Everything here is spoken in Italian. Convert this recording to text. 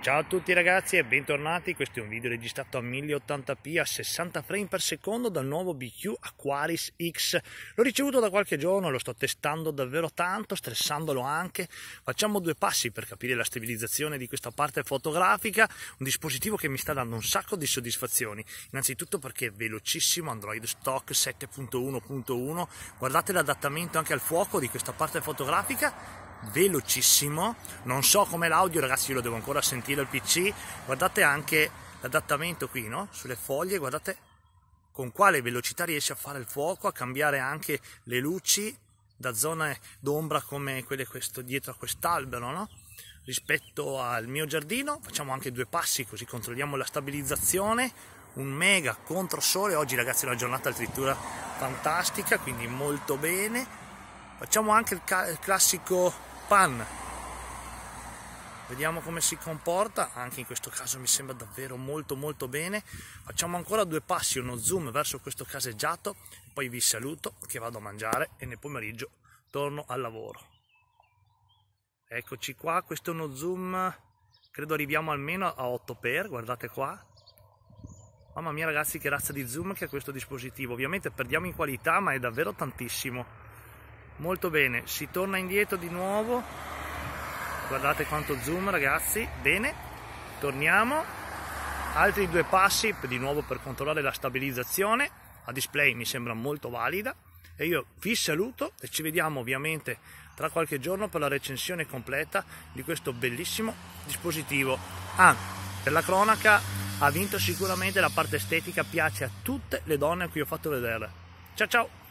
Ciao a tutti ragazzi e bentornati, questo è un video registrato a 1080p a 60 frame per secondo dal nuovo BQ Aquaris X L'ho ricevuto da qualche giorno, lo sto testando davvero tanto, stressandolo anche Facciamo due passi per capire la stabilizzazione di questa parte fotografica Un dispositivo che mi sta dando un sacco di soddisfazioni Innanzitutto perché è velocissimo, Android Stock 7.1.1 Guardate l'adattamento anche al fuoco di questa parte fotografica velocissimo, non so come l'audio ragazzi, io lo devo ancora sentire al PC, guardate anche l'adattamento qui, no? sulle foglie, guardate con quale velocità riesce a fare il fuoco, a cambiare anche le luci da zone d'ombra come quelle questo, dietro a quest'albero, no? rispetto al mio giardino, facciamo anche due passi così controlliamo la stabilizzazione, un mega controsole, oggi ragazzi è una giornata addirittura fantastica, quindi molto bene, facciamo anche il, il classico pan vediamo come si comporta anche in questo caso mi sembra davvero molto molto bene facciamo ancora due passi uno zoom verso questo caseggiato poi vi saluto che vado a mangiare e nel pomeriggio torno al lavoro eccoci qua questo è uno zoom credo arriviamo almeno a 8x guardate qua mamma mia ragazzi che razza di zoom che ha questo dispositivo ovviamente perdiamo in qualità ma è davvero tantissimo molto bene si torna indietro di nuovo guardate quanto zoom ragazzi bene torniamo altri due passi di nuovo per controllare la stabilizzazione a display mi sembra molto valida e io vi saluto e ci vediamo ovviamente tra qualche giorno per la recensione completa di questo bellissimo dispositivo ah per la cronaca ha vinto sicuramente la parte estetica piace a tutte le donne a cui ho fatto vedere ciao ciao